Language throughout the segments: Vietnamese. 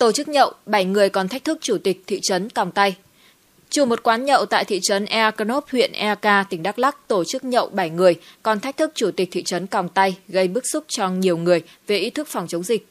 Tổ chức nhậu, 7 người còn thách thức chủ tịch thị trấn còng tay. Chủ một quán nhậu tại thị trấn Erkanop, huyện Erka, tỉnh Đắk Lắc tổ chức nhậu 7 người, còn thách thức chủ tịch thị trấn còng tay, gây bức xúc cho nhiều người về ý thức phòng chống dịch.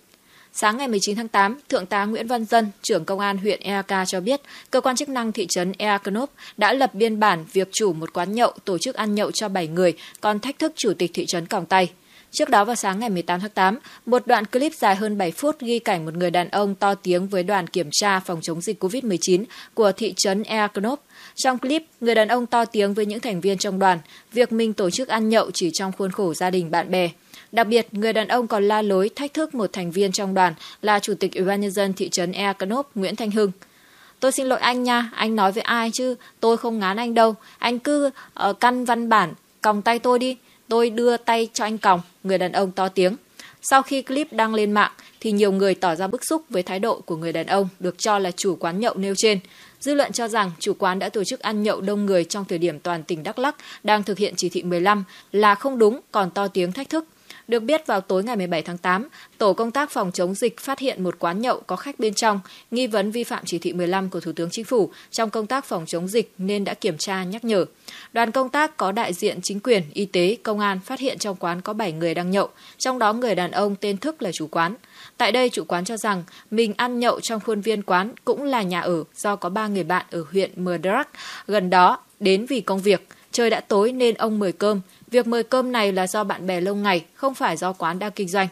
Sáng ngày 19 tháng 8, Thượng tá Nguyễn Văn Dân, trưởng công an huyện eak cho biết, cơ quan chức năng thị trấn eaknop đã lập biên bản việc chủ một quán nhậu tổ chức ăn nhậu cho 7 người, còn thách thức chủ tịch thị trấn còng tay. Trước đó vào sáng ngày 18 tháng 8, một đoạn clip dài hơn 7 phút ghi cảnh một người đàn ông to tiếng với đoàn kiểm tra phòng chống dịch COVID-19 của thị trấn Erknop. Trong clip, người đàn ông to tiếng với những thành viên trong đoàn, việc mình tổ chức ăn nhậu chỉ trong khuôn khổ gia đình bạn bè. Đặc biệt, người đàn ông còn la lối thách thức một thành viên trong đoàn là Chủ tịch Ủy ban Nhân dân thị trấn Erknop Nguyễn Thanh Hưng tôi xin lỗi anh nha, anh nói với ai chứ tôi không ngán anh đâu, anh cứ uh, căn văn bản còng tay tôi đi, Tôi đưa tay cho anh còng, người đàn ông to tiếng. Sau khi clip đăng lên mạng thì nhiều người tỏ ra bức xúc với thái độ của người đàn ông được cho là chủ quán nhậu nêu trên. Dư luận cho rằng chủ quán đã tổ chức ăn nhậu đông người trong thời điểm toàn tỉnh Đắk lắc đang thực hiện chỉ thị 15 là không đúng còn to tiếng thách thức. Được biết vào tối ngày 17 tháng 8, tổ công tác phòng chống dịch phát hiện một quán nhậu có khách bên trong nghi vấn vi phạm chỉ thị 15 của Thủ tướng Chính phủ trong công tác phòng chống dịch nên đã kiểm tra nhắc nhở. Đoàn công tác có đại diện chính quyền, y tế, công an phát hiện trong quán có 7 người đang nhậu, trong đó người đàn ông tên Thức là chủ quán. Tại đây, chủ quán cho rằng mình ăn nhậu trong khuôn viên quán cũng là nhà ở do có 3 người bạn ở huyện Murdrock gần đó đến vì công việc. Trời đã tối nên ông mời cơm. Việc mời cơm này là do bạn bè lâu ngày, không phải do quán đang kinh doanh.